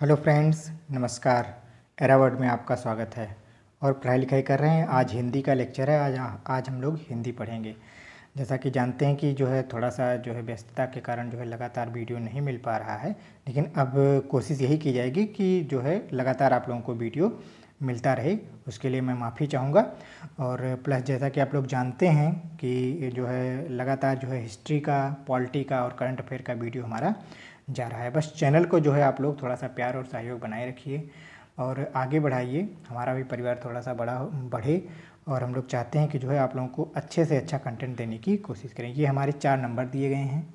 hello friends नमस्कार एरावर्ड में आपका स्वागत है और पढ़ाई लिखाई कर रहे हैं आज हिंदी का लेक्चर है आज आज हम लोग हिंदी पढ़ेंगे जैसा कि जानते हैं कि जो है थोड़ा सा जो है व्यस्तता के कारण जो है लगातार वीडियो नहीं मिल पा रहा है लेकिन अब कोशिश यही की जाएगी कि जो है लगातार आप लोगों को वीडियो मिलता रहे उसके लिए मैं माफ़ी चाहूँगा और प्लस जैसा कि आप लोग जानते हैं कि जो है लगातार जो है हिस्ट्री का पॉलिटी का और करंट अफेयर का वीडियो हमारा जा रहा है बस चैनल को जो है आप लोग थोड़ा सा प्यार और सहयोग बनाए रखिए और आगे बढ़ाइए हमारा भी परिवार थोड़ा सा बड़ा बढ़े और हम लोग चाहते हैं कि जो है आप लोगों को अच्छे से अच्छा कंटेंट देने की कोशिश करें ये हमारे चार नंबर दिए गए हैं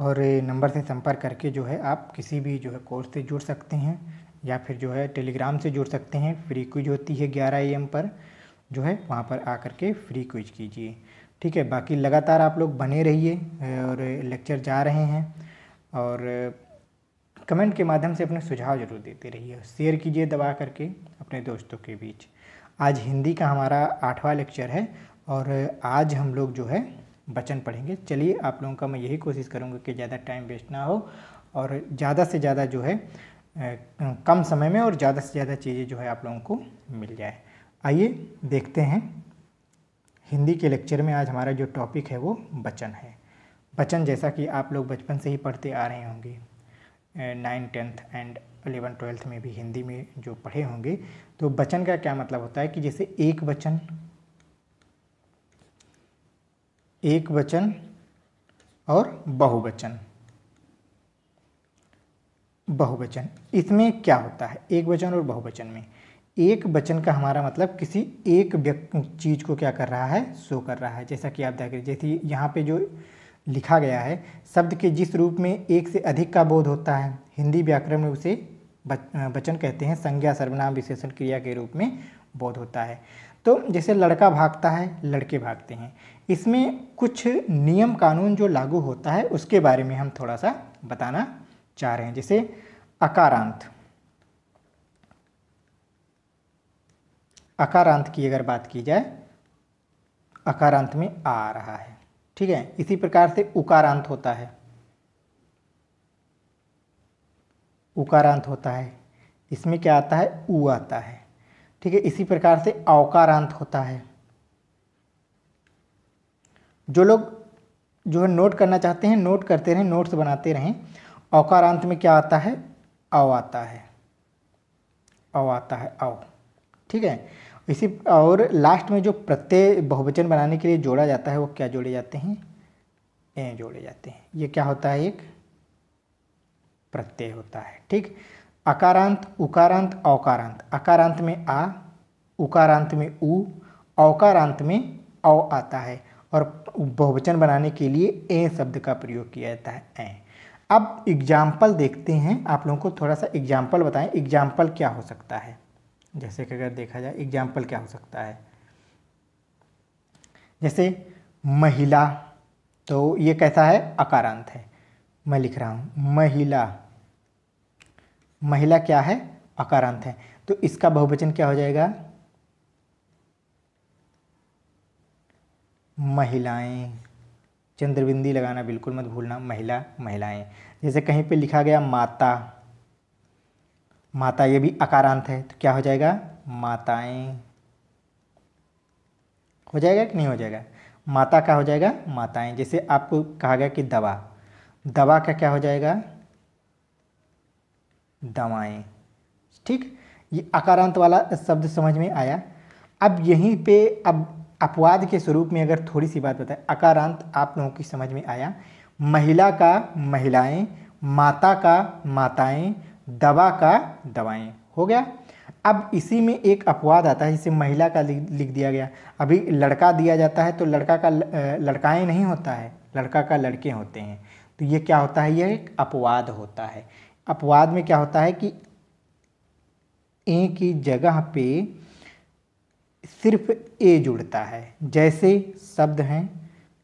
और नंबर से संपर्क करके जो है आप किसी भी जो है कोर्स से जुड़ सकते हैं या फिर जो है टेलीग्राम से जुड़ सकते हैं फ्री क्विज होती है ग्यारह एम पर जो है वहाँ पर आ करके फ्री क्विज कीजिए ठीक है बाकी लगातार आप लोग बने रहिए और लेक्चर जा रहे हैं और कमेंट के माध्यम से अपने सुझाव जरूर देते रहिए शेयर कीजिए दबा करके अपने दोस्तों के बीच आज हिंदी का हमारा आठवां लेक्चर है और आज हम लोग जो है वचन पढ़ेंगे चलिए आप लोगों का मैं यही कोशिश करूँगा कि ज़्यादा टाइम वेस्ट ना हो और ज़्यादा से ज़्यादा जो है कम समय में और ज़्यादा से ज़्यादा चीज़ें जो है आप लोगों को मिल जाए आइए देखते हैं हिंदी के लेक्चर में आज हमारा जो टॉपिक है वो वचन है बचन जैसा कि आप लोग बचपन से ही पढ़ते आ रहे होंगे nine tenth and eleven twelfth में भी हिंदी में जो पढ़े होंगे तो बचन का क्या मतलब होता है कि जैसे एक बचन एक बचन और बहुवचन बहुवचन इसमें क्या होता है एक वचन और बहुवचन में एक वचन का हमारा मतलब किसी एक व्यक्ति चीज़ को क्या कर रहा है शो कर रहा है जैसा कि आप देख रहे जैसे यहाँ पे जो लिखा गया है शब्द के जिस रूप में एक से अधिक का बोध होता है हिंदी व्याकरण में उसे वचन कहते हैं संज्ञा सर्वनाम विशेषण क्रिया के रूप में बोध होता है तो जैसे लड़का भागता है लड़के भागते हैं इसमें कुछ नियम कानून जो लागू होता है उसके बारे में हम थोड़ा सा बताना चाह रहे हैं जैसे अकारांत अकारांत की अगर बात की जाए अकारांत में आ रहा है ठीक है इसी प्रकार से उकारांत होता है उकारांत होता है इसमें क्या आता है उ आता है ठीक है इसी प्रकार से अवकारांत होता है जो लोग जो है नोट करना चाहते हैं नोट करते रहें नोट्स बनाते रहें अवकारांत में क्या आता है अव आता है अव आता है अव ठीक है इसी और लास्ट में जो प्रत्यय बहुवचन बनाने के लिए जोड़ा जाता है वो क्या जोड़े जाते हैं ए जोड़े जाते हैं ये क्या होता है एक प्रत्यय होता है ठीक अकारांत उकारांत औकारांत अकारांत में आ उकारांत में ऊ औकारांत में औ आता है और बहुवचन बनाने के लिए ए शब्द का प्रयोग किया जाता है ए अब एग्जाम्पल देखते हैं आप लोगों को थोड़ा सा एग्जाम्पल बताएं एग्जाम्पल क्या हो सकता है जैसे कि अगर देखा जाए एग्जाम्पल क्या हो सकता है जैसे महिला तो ये कैसा है अकारांत है मैं लिख रहा हूँ महिला महिला क्या है अकारांत है तो इसका बहुवचन क्या हो जाएगा महिलाएं चंद्रबिंदी लगाना बिल्कुल मत भूलना महिला महिलाएं जैसे कहीं पे लिखा गया माता माता ये भी अकारांत है तो क्या हो जाएगा माताएं हो जाएगा कि नहीं हो जाएगा माता का हो जाएगा माताएं जैसे आपको कहा गया कि दवा दवा का क्या हो जाएगा दवाएं ठीक ये अकारांत वाला शब्द समझ में आया अब यहीं पे अब अपवाद के स्वरूप में अगर थोड़ी सी बात बताएं अकारांत आप लोगों की समझ में आया महिला का महिलाएं माता का माताएं दवा का दवाएं हो गया अब इसी में एक अपवाद आता है जिसे महिला का लिख दिया गया अभी लड़का दिया जाता है तो लड़का का लड़काएं नहीं होता है लड़का का लड़के होते हैं तो ये क्या होता है यह एक अपवाद होता है अपवाद में क्या होता है कि ए की जगह पे सिर्फ ए जुड़ता है जैसे शब्द हैं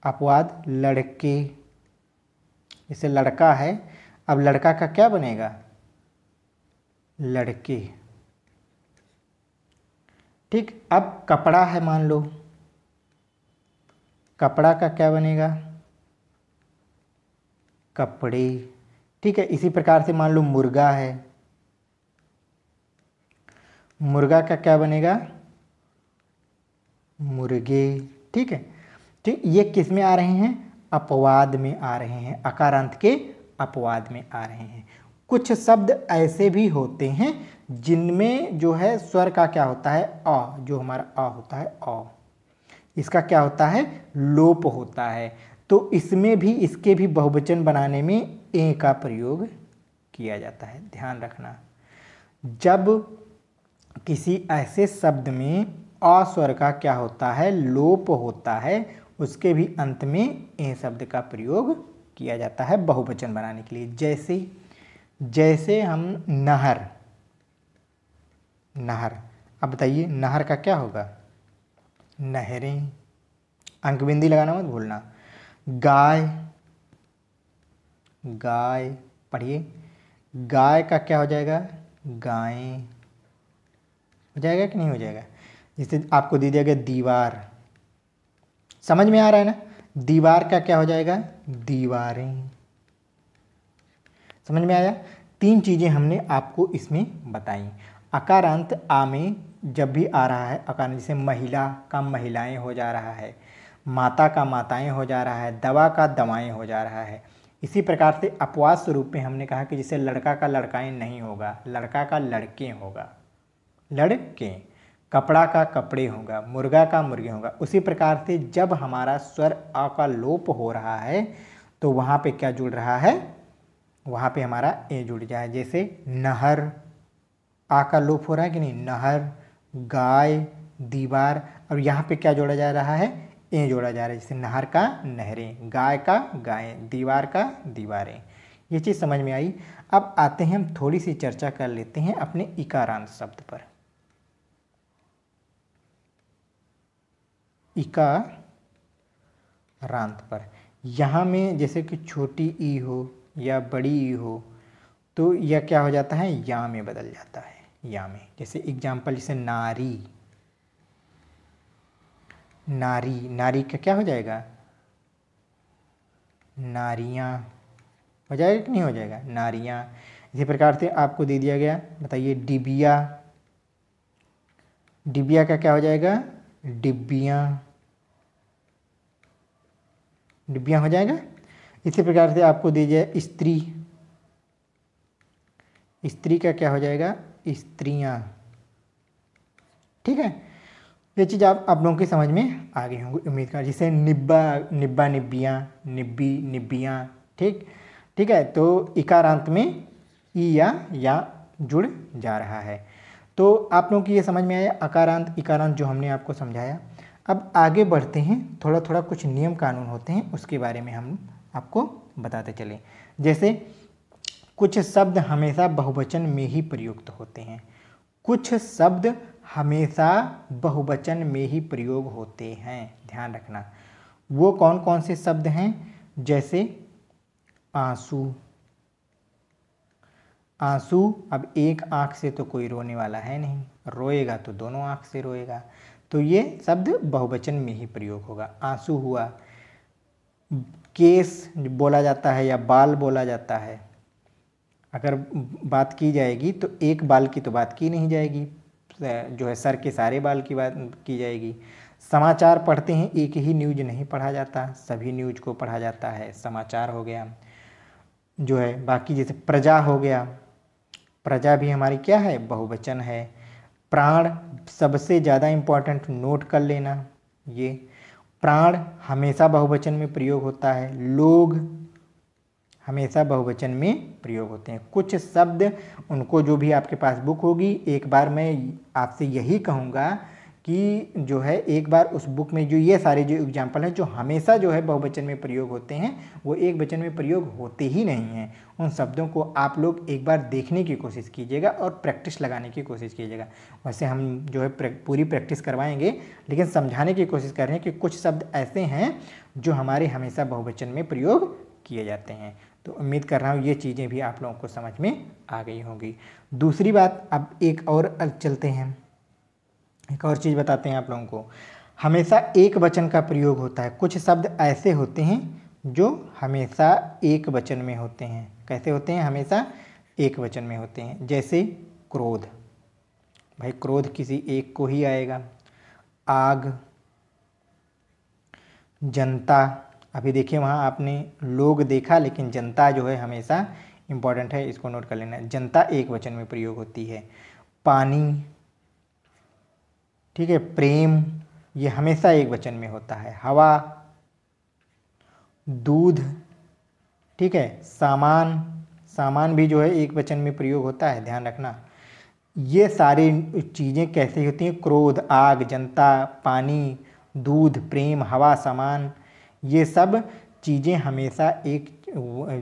अपवाद लड़के जैसे लड़का है अब लड़का का क्या बनेगा लड़के ठीक अब कपड़ा है मान लो कपड़ा का क्या बनेगा कपड़े ठीक है इसी प्रकार से मान लो मुर्गा है मुर्गा का क्या बनेगा मुर्गे ठीक है ठीक तो ये किस में आ रहे हैं अपवाद में आ रहे हैं अकारांत के अपवाद में आ रहे हैं कुछ शब्द ऐसे भी होते हैं जिनमें जो है स्वर का क्या होता है अ जो हमारा अ होता है अ इसका क्या होता है लोप होता है तो इसमें भी इसके भी बहुवचन बनाने में ए का प्रयोग किया जाता है ध्यान रखना जब किसी ऐसे शब्द में अस्वर का क्या होता है लोप होता है उसके भी अंत में ए शब्द का प्रयोग किया जाता है बहुवचन बनाने के लिए जैसे जैसे हम नहर नहर अब बताइए नहर का क्या होगा नहरें अंक बिंदी लगाना मत भूलना गाय गाय पढ़िए गाय का क्या हो जाएगा गाय हो जाएगा कि नहीं हो जाएगा जैसे आपको दे दिया गया दीवार समझ में आ रहा है ना दीवार का क्या हो जाएगा दीवारें समझ में आया तीन चीज़ें हमने आपको इसमें बताई अकारांत आ में जब भी आ रहा है अकारांत जैसे महिला का महिलाएं हो जा रहा है माता का माताएं हो जा रहा है दवा का दवाएं हो जा रहा है इसी प्रकार से अपवाद स्वरूप में हमने कहा कि जैसे लड़का का लड़काएं नहीं होगा लड़का का लड़के होगा लड़के कपड़ा का कपड़े होगा मुर्गा का मुर्गे होगा उसी प्रकार से जब हमारा स्वर अ का लोप हो रहा है तो वहाँ पे क्या जुड़ रहा है वहाँ पे हमारा ए जुड़ जाए जैसे नहर आ का लोप हो रहा है कि नहीं नहर गाय दीवार और यहाँ पे क्या जोड़ा जा रहा है ए जोड़ा जा रहा है जैसे नहर का नहरें गाय का गाय दीवार का दीवारें ये चीज़ समझ में आई अब आते हैं हम थोड़ी सी चर्चा कर लेते हैं अपने इकारांत शब्द पर इकारांत पर यहाँ में जैसे कि छोटी ई हो या बड़ी हो तो यह क्या हो जाता है या में बदल जाता है या में जैसे एग्जाम्पल जैसे नारी नारी नारी का क्या हो जाएगा नारियाँ हो जाएगा कि नहीं हो जाएगा नारियाँ इसी प्रकार से आपको दे दिया गया बताइए डिबिया डिबिया का क्या हो जाएगा डिब्बियाँ डिब्बियाँ हो जाएगा इसी प्रकार से आपको दी जाए स्त्री स्त्री का क्या हो जाएगा स्त्रियाँ ठीक है ये चीज़ आप आप लोगों की समझ में आ गई होंगी उम्मीद कर जैसे निब्बा निब्बा निब्बियाँ निब्बी निब्बियाँ ठीक ठीक है तो इकारांत में ई या या जुड़ जा रहा है तो आप लोगों की ये समझ में आया अकारांत इकारांत जो हमने आपको समझाया अब आगे बढ़ते हैं थोड़ा थोड़ा कुछ नियम कानून होते हैं उसके बारे में हम आपको बताते चले जैसे कुछ शब्द हमेशा बहुवचन में ही प्रयुक्त होते हैं कुछ शब्द हमेशा बहुवचन में ही प्रयोग होते हैं ध्यान रखना वो कौन कौन से शब्द हैं जैसे आंसू आंसू अब एक आंख से तो कोई रोने वाला है नहीं रोएगा तो दोनों आंख से रोएगा तो ये शब्द बहुवचन में ही प्रयोग होगा आंसू हुआ केस बोला जाता है या बाल बोला जाता है अगर बात की जाएगी तो एक बाल की तो बात की नहीं जाएगी जो है सर के सारे बाल की बात की जाएगी समाचार पढ़ते हैं एक ही न्यूज नहीं पढ़ा जाता सभी न्यूज को पढ़ा जाता है समाचार हो गया जो है बाकी जैसे प्रजा हो गया प्रजा भी हमारी क्या है बहुवचन है प्राण सबसे ज़्यादा इम्पॉर्टेंट नोट कर लेना ये प्राण हमेशा बहुवचन में प्रयोग होता है लोग हमेशा बहुवचन में प्रयोग होते हैं कुछ शब्द उनको जो भी आपके पास बुक होगी एक बार मैं आपसे यही कहूँगा कि जो है एक बार उस बुक में जो ये सारे जो एग्जाम्पल हैं जो हमेशा जो है बहुवचन में प्रयोग होते हैं वो एक वचन में प्रयोग होते ही नहीं हैं उन शब्दों को आप लोग एक बार देखने की कोशिश कीजिएगा और प्रैक्टिस लगाने की कोशिश कीजिएगा वैसे हम जो है प्रे, पूरी प्रैक्टिस करवाएंगे लेकिन समझाने की कोशिश कर रहे हैं कि कुछ शब्द ऐसे हैं जो हमारे हमेशा बहुवचन में प्रयोग किए जाते हैं तो उम्मीद कर रहा हूँ ये चीज़ें भी आप लोगों को समझ में आ गई होंगी दूसरी बात अब एक और चलते हैं एक और चीज़ बताते हैं आप लोगों को हमेशा एक वचन का प्रयोग होता है कुछ शब्द ऐसे होते हैं जो हमेशा एक वचन में होते हैं कैसे होते हैं हमेशा एक वचन में होते हैं जैसे क्रोध भाई क्रोध किसी एक को ही आएगा आग जनता अभी देखिए वहाँ आपने लोग देखा लेकिन जनता जो है हमेशा इम्पॉर्टेंट है इसको नोट कर लेना जनता एक वचन में प्रयोग होती है पानी ठीक है प्रेम ये हमेशा एक वचन में होता है हवा दूध ठीक है सामान सामान भी जो है एक वचन में प्रयोग होता है ध्यान रखना ये सारी चीज़ें कैसे होती हैं क्रोध आग जनता पानी दूध प्रेम हवा सामान ये सब चीज़ें हमेशा एक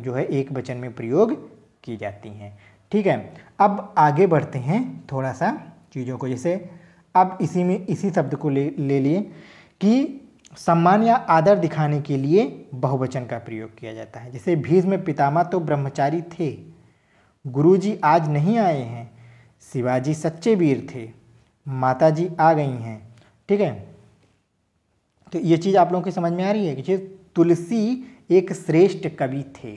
जो है एक वचन में प्रयोग की जाती हैं ठीक है अब आगे बढ़ते हैं थोड़ा सा चीज़ों को जैसे अब इसी में इसी शब्द को ले ले लिए कि सम्मान या आदर दिखाने के लिए बहुवचन का प्रयोग किया जाता है जैसे भीष्म पितामह तो ब्रह्मचारी थे गुरुजी आज नहीं आए हैं शिवाजी सच्चे वीर थे माताजी आ गई हैं ठीक है तो ये चीज़ आप लोगों की समझ में आ रही है कि तुलसी एक श्रेष्ठ कवि थे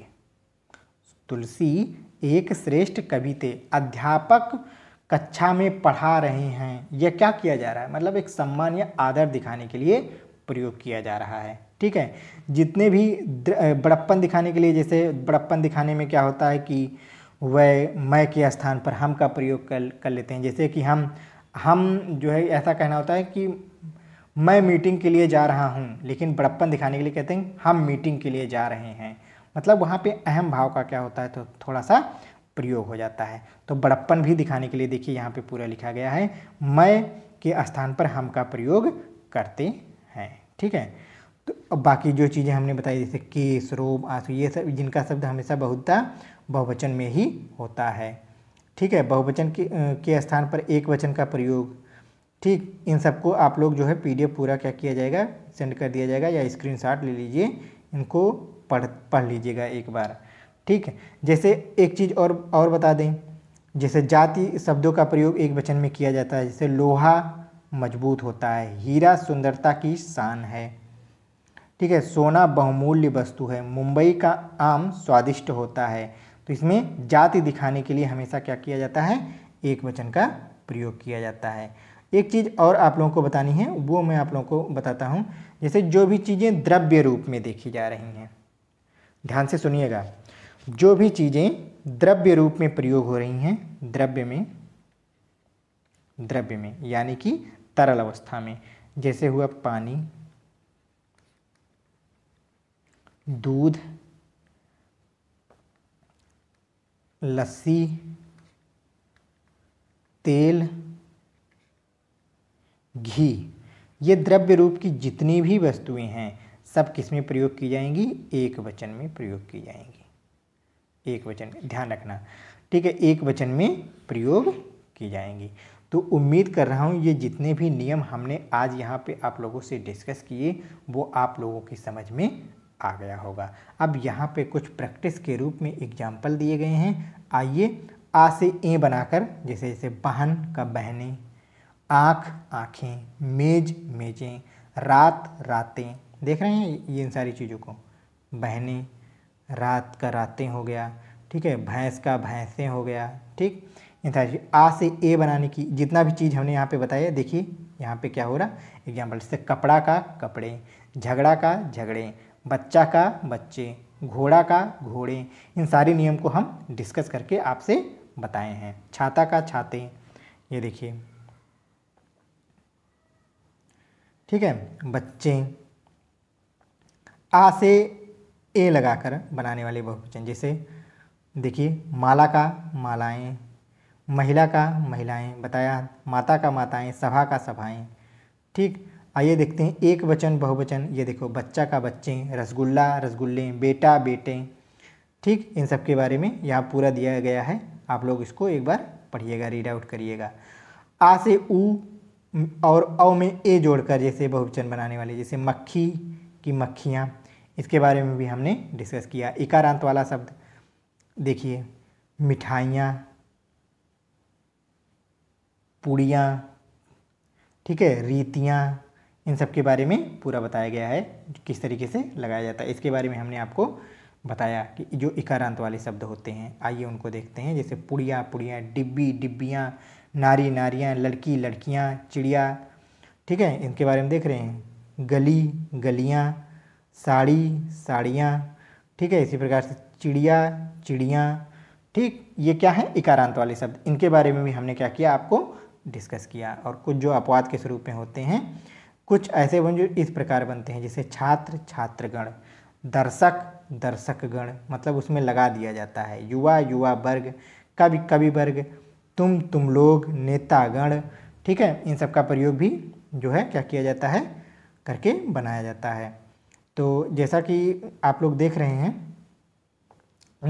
तुलसी एक श्रेष्ठ कवि थे अध्यापक कक्षा में पढ़ा रहे हैं यह क्या किया जा रहा है मतलब एक सम्मान या आदर दिखाने के लिए प्रयोग किया जा रहा है ठीक है जितने भी बड़प्पन दिखाने के लिए जैसे बड़प्पन दिखाने में क्या होता है कि वह मैं के स्थान पर हम का प्रयोग कर कर लेते हैं जैसे कि हम हम जो है ऐसा कहना होता है कि मैं मीटिंग के लिए जा रहा हूँ लेकिन बड़प्पन दिखाने के लिए कहते हैं हम मीटिंग के लिए जा रहे हैं मतलब वहाँ पे अहम भाव का क्या होता है तो थोड़ा सा प्रयोग हो जाता है तो बड़प्पन भी दिखाने के लिए देखिए यहाँ पे पूरा लिखा गया है मैं के स्थान पर हम का प्रयोग करते हैं ठीक है तो अब बाकी जो चीज़ें हमने बताई जैसे केस रोब आंसू ये सब जिनका शब्द हमेशा बहुत बहुवचन में ही होता है ठीक है बहुवचन के, के स्थान पर एक वचन का प्रयोग ठीक इन सबको आप लोग जो है पीडीएफ पूरा क्या किया जाएगा सेंड कर दिया जाएगा या स्क्रीनशॉट ले लीजिए इनको पढ़ पढ़ लीजिएगा एक बार ठीक है जैसे एक चीज़ और और बता दें जैसे जाति शब्दों का प्रयोग एक वचन में किया जाता है जैसे लोहा मजबूत होता है हीरा सुंदरता की शान है ठीक है सोना बहुमूल्य वस्तु है मुंबई का आम स्वादिष्ट होता है तो इसमें जाति दिखाने के लिए हमेशा क्या किया जाता है एक वचन का प्रयोग किया जाता है एक चीज़ और आप लोगों को बतानी है वो मैं आप लोगों को बताता हूँ जैसे जो भी चीज़ें द्रव्य रूप में देखी जा रही हैं ध्यान से सुनिएगा जो भी चीज़ें द्रव्य रूप में प्रयोग हो रही हैं द्रव्य में द्रव्य में यानी कि तरल अवस्था में जैसे हुआ पानी दूध लस्सी तेल घी ये द्रव्य रूप की जितनी भी वस्तुएं हैं सब किस में प्रयोग की जाएंगी एक वचन में प्रयोग की जाएंगी एक वचन ध्यान रखना ठीक है एक वचन में प्रयोग की जाएंगी तो उम्मीद कर रहा हूँ ये जितने भी नियम हमने आज यहाँ पे आप लोगों से डिस्कस किए वो आप लोगों की समझ में आ गया होगा अब यहाँ पे कुछ प्रैक्टिस के रूप में एग्जाम्पल दिए गए हैं आइए आ से ए बनाकर जैसे जैसे बहन का बहने आँख आँखें मेज मेजें रात रातें देख रहे हैं ये इन सारी चीज़ों को बहने रात का रातें हो गया ठीक है भैंस का भैंसें हो गया ठीक इन सारी आ से ए बनाने की जितना भी चीज़ हमने यहाँ पे बताया देखिए यहाँ पे क्या हो रहा एग्जाम्पल से कपड़ा का कपड़े झगड़ा का झगड़े बच्चा का बच्चे घोड़ा का घोड़े इन सारे नियम को हम डिस्कस करके आपसे बताए हैं छाता का छाते ये देखिए ठीक है बच्चे आ से ए लगाकर बनाने वाले बहुवचन जैसे देखिए माला का मालाएं महिला का महिलाएं बताया माता का माताएं सभा का सभाएं ठीक आइए देखते हैं एक वचन बहुवचन ये देखो बच्चा का बच्चे रसगुल्ला रसगुल्ले बेटा बेटे ठीक इन सब के बारे में यहाँ पूरा दिया गया है आप लोग इसको एक बार पढ़िएगा रीड आउट करिएगा आ से ऊ और औ में ए जोड़कर जैसे बहुवचन बनाने वाले जैसे मक्खी की मक्खियाँ इसके बारे में भी हमने डिस्कस किया इकारांत वाला शब्द देखिए मिठाइयाँ पूड़ियाँ ठीक है रीतियाँ इन सब के बारे में पूरा बताया गया है किस तरीके से लगाया जाता है इसके बारे में हमने आपको बताया कि जो इकारांत वाले शब्द होते हैं आइए उनको देखते हैं जैसे पुड़िया पुड़िया डिब्बी डिब्बियाँ नारी नारियाँ लड़की लड़कियाँ चिड़िया ठीक है इनके बारे में देख रहे हैं गली गलियाँ साड़ी साड़ियाँ ठीक है इसी प्रकार से चिड़िया चिड़िया ठीक ये क्या है इकारांत वाले शब्द इनके बारे में भी हमने क्या किया आपको डिस्कस किया और कुछ जो अपवाद के स्वरूप में होते हैं कुछ ऐसे वन जो इस प्रकार बनते हैं जैसे छात्र छात्रगण दर्शक दर्शकगण मतलब उसमें लगा दिया जाता है युवा युवा वर्ग कवि कवि वर्ग तुम तुम लोग नेतागण ठीक है इन सब का प्रयोग भी जो है क्या किया जाता है करके बनाया जाता है तो जैसा कि आप लोग देख रहे हैं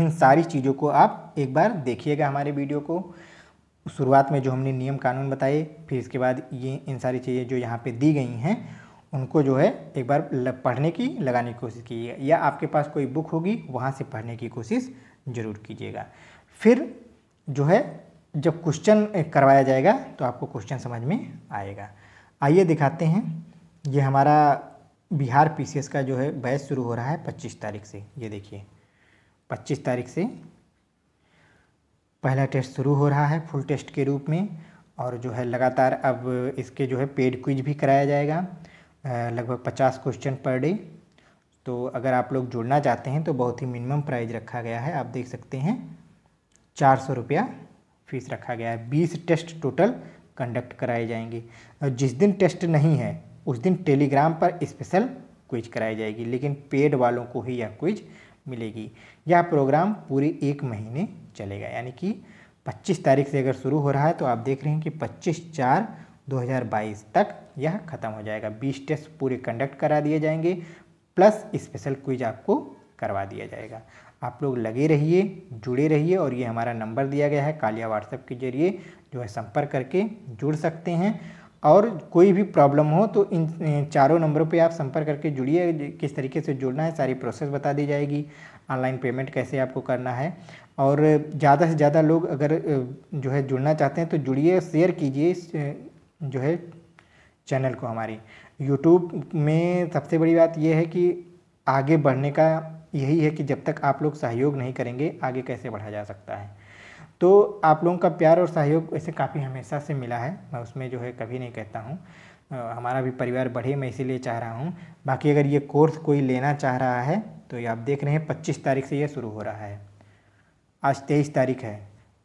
इन सारी चीज़ों को आप एक बार देखिएगा हमारे वीडियो को शुरुआत में जो हमने नियम कानून बताए फिर इसके बाद ये इन सारी चीज़ें जो यहाँ पे दी गई हैं उनको जो है एक बार पढ़ने की लगाने की कोशिश कीजिएगा या आपके पास कोई बुक होगी वहाँ से पढ़ने की कोशिश ज़रूर कीजिएगा फिर जो है जब क्वेश्चन करवाया जाएगा तो आपको क्वेश्चन समझ में आएगा आइए दिखाते हैं ये हमारा बिहार पीसीएस का जो है बैच शुरू हो रहा है पच्चीस तारीख से ये देखिए पच्चीस तारीख से पहला टेस्ट शुरू हो रहा है फुल टेस्ट के रूप में और जो है लगातार अब इसके जो है पेड क्विज भी कराया जाएगा लगभग पचास क्वेश्चन पर डे तो अगर आप लोग जुड़ना चाहते हैं तो बहुत ही मिनिमम प्राइज रखा गया है आप देख सकते हैं चार सौ रुपया फीस रखा गया है बीस टेस्ट टोटल कंडक्ट कराए जाएंगे जिस दिन टेस्ट नहीं है उस दिन टेलीग्राम पर स्पेशल क्विज कराई जाएगी लेकिन पेड वालों को ही यह क्विज मिलेगी यह प्रोग्राम पूरे एक महीने चलेगा यानी कि 25 तारीख से अगर शुरू हो रहा है तो आप देख रहे हैं कि 25 चार 2022 तक यह ख़त्म हो जाएगा 20 टेस्ट पूरे कंडक्ट करा दिए जाएंगे प्लस स्पेशल क्विज आपको करवा दिया जाएगा आप लोग लगे रहिए जुड़े रहिए और ये हमारा नंबर दिया गया है कालिया व्हाट्सएप के जरिए जो है संपर्क करके जुड़ सकते हैं और कोई भी प्रॉब्लम हो तो इन चारों नंबरों पे आप संपर्क करके जुड़िए किस तरीके से जुड़ना है सारी प्रोसेस बता दी जाएगी ऑनलाइन पेमेंट कैसे आपको करना है और ज़्यादा से ज़्यादा लोग अगर जो है जुड़ना चाहते हैं तो जुड़िए शेयर कीजिए इस जो है चैनल को हमारी यूट्यूब में सबसे बड़ी बात यह है कि आगे बढ़ने का यही है कि जब तक आप लोग सहयोग नहीं करेंगे आगे कैसे बढ़ा जा सकता है तो आप लोगों का प्यार और सहयोग ऐसे काफ़ी हमेशा से मिला है मैं उसमें जो है कभी नहीं कहता हूँ हमारा भी परिवार बढ़े मैं इसीलिए चाह रहा हूँ बाकी अगर ये कोर्स कोई लेना चाह रहा है तो ये आप देख रहे हैं पच्चीस तारीख से यह शुरू हो रहा है आज तेईस तारीख है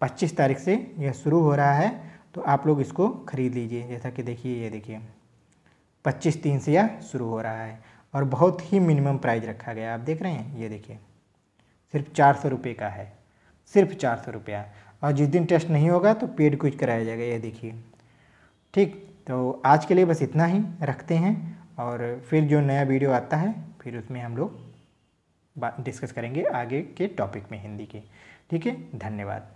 पच्चीस तारीख से यह शुरू हो रहा है तो आप लोग इसको ख़रीद लीजिए जैसा कि देखिए ये देखिए पच्चीस तीन से यह शुरू हो रहा है और बहुत ही मिनिमम प्राइस रखा गया आप देख रहे हैं ये देखिए सिर्फ चार सौ रुपये का है सिर्फ चार सौ रुपया और जिस दिन टेस्ट नहीं होगा तो पेड क्विज कराया जाएगा ये देखिए ठीक तो आज के लिए बस इतना ही रखते हैं और फिर जो नया वीडियो आता है फिर उसमें हम लोग डिस्कस करेंगे आगे के टॉपिक में हिंदी के ठीक है धन्यवाद